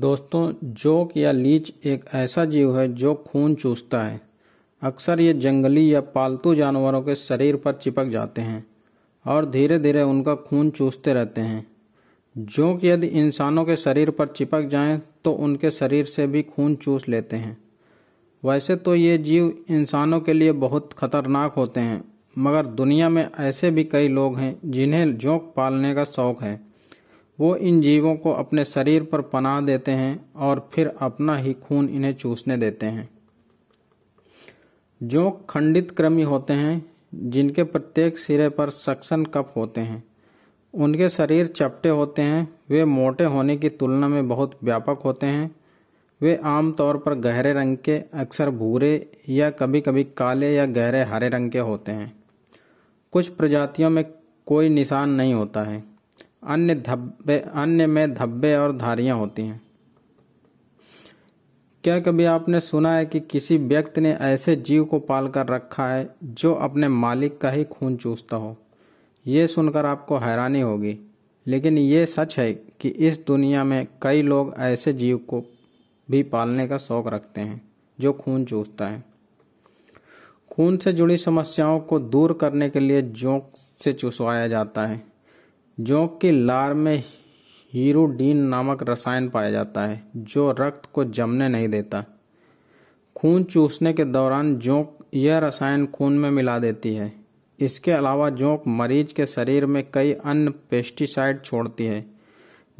दोस्तों जोक या लीच एक ऐसा जीव है जो खून चूसता है अक्सर ये जंगली या पालतू जानवरों के शरीर पर चिपक जाते हैं और धीरे धीरे उनका खून चूसते रहते हैं जोंक यदि इंसानों के शरीर पर चिपक जाएं तो उनके शरीर से भी खून चूस लेते हैं वैसे तो ये जीव इंसानों के लिए बहुत खतरनाक होते हैं मगर दुनिया में ऐसे भी कई लोग हैं जिन्हें जोंक पालने का शौक है वो इन जीवों को अपने शरीर पर पना देते हैं और फिर अपना ही खून इन्हें चूसने देते हैं जो खंडित क्रमी होते हैं जिनके प्रत्येक सिरे पर सक्सन कप होते हैं उनके शरीर चपटे होते हैं वे मोटे होने की तुलना में बहुत व्यापक होते हैं वे आमतौर पर गहरे रंग के अक्सर भूरे या कभी कभी काले या गहरे हरे रंग के होते हैं कुछ प्रजातियों में कोई निशान नहीं होता है अन्य धब्बे अन्य में धब्बे और धारियां होती हैं क्या कभी आपने सुना है कि किसी व्यक्ति ने ऐसे जीव को पाल कर रखा है जो अपने मालिक का ही खून चूसता हो यह सुनकर आपको हैरानी होगी लेकिन ये सच है कि इस दुनिया में कई लोग ऐसे जीव को भी पालने का शौक रखते हैं जो खून चूसता है खून से जुड़ी समस्याओं को दूर करने के लिए जोंक से चूसवाया जाता है जो कि लार में हीरोडीन नामक रसायन पाया जाता है जो रक्त को जमने नहीं देता खून चूसने के दौरान जोंक यह रसायन खून में मिला देती है इसके अलावा जोंक मरीज के शरीर में कई अन्य पेस्टिसाइड छोड़ती है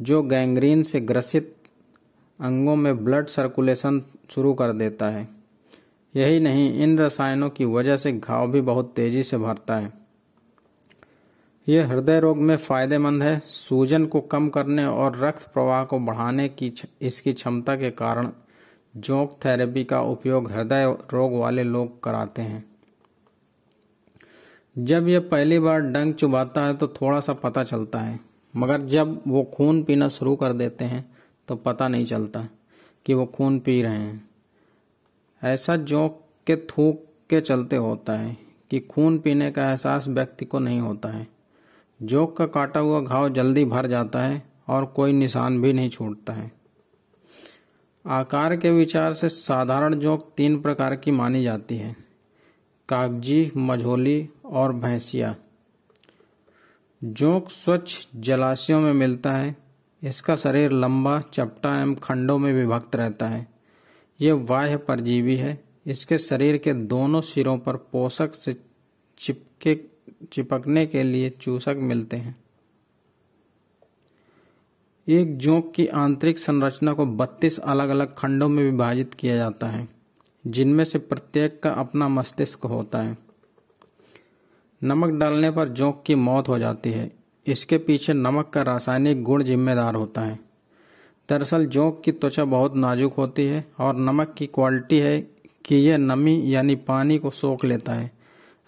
जो गैंग्रीन से ग्रसित अंगों में ब्लड सर्कुलेशन शुरू कर देता है यही नहीं इन रसायनों की वजह से घाव भी बहुत तेज़ी से भरता है यह हृदय रोग में फायदेमंद है सूजन को कम करने और रक्त प्रवाह को बढ़ाने की इसकी क्षमता के कारण जोंक थेरेपी का उपयोग हृदय रोग वाले लोग कराते हैं जब यह पहली बार डंग चुबाता है तो थोड़ा सा पता चलता है मगर जब वो खून पीना शुरू कर देते हैं तो पता नहीं चलता कि वो खून पी रहे हैं ऐसा जोंक के थूक के चलते होता है कि खून पीने का एहसास व्यक्ति को नहीं होता है जोक का काटा हुआ घाव जल्दी भर जाता है और कोई निशान भी नहीं छोड़ता है आकार के विचार से साधारण जोक तीन प्रकार की मानी जाती है कागजी मझोली और भैंसिया जोंक स्वच्छ जलाशयों में मिलता है इसका शरीर लंबा चपटा एवं खंडों में विभक्त रहता है यह बाह्य परजीवी है इसके शरीर के दोनों सिरों पर पोषक से चिपके चिपकने के लिए चूसक मिलते हैं एक जोंक की आंतरिक संरचना को 32 अलग अलग खंडों में विभाजित किया जाता है जिनमें से प्रत्येक का अपना मस्तिष्क होता है नमक डालने पर जोंक की मौत हो जाती है इसके पीछे नमक का रासायनिक गुण जिम्मेदार होता है दरअसल जोंक की त्वचा बहुत नाजुक होती है और नमक की क्वालिटी है कि यह नमी यानी पानी को सोख लेता है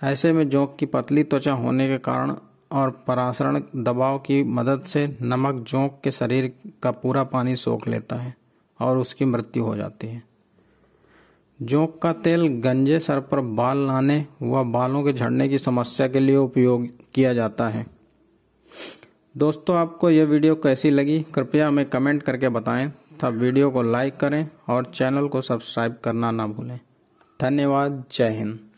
ऐसे में जोंक की पतली त्वचा होने के कारण और परासरण दबाव की मदद से नमक जोंक के शरीर का पूरा पानी सोख लेता है और उसकी मृत्यु हो जाती है जोंक का तेल गंजे सर पर बाल लाने व बालों के झड़ने की समस्या के लिए उपयोग किया जाता है दोस्तों आपको यह वीडियो कैसी लगी कृपया हमें कमेंट करके बताएं तथा वीडियो को लाइक करें और चैनल को सब्सक्राइब करना ना भूलें धन्यवाद जय हिंद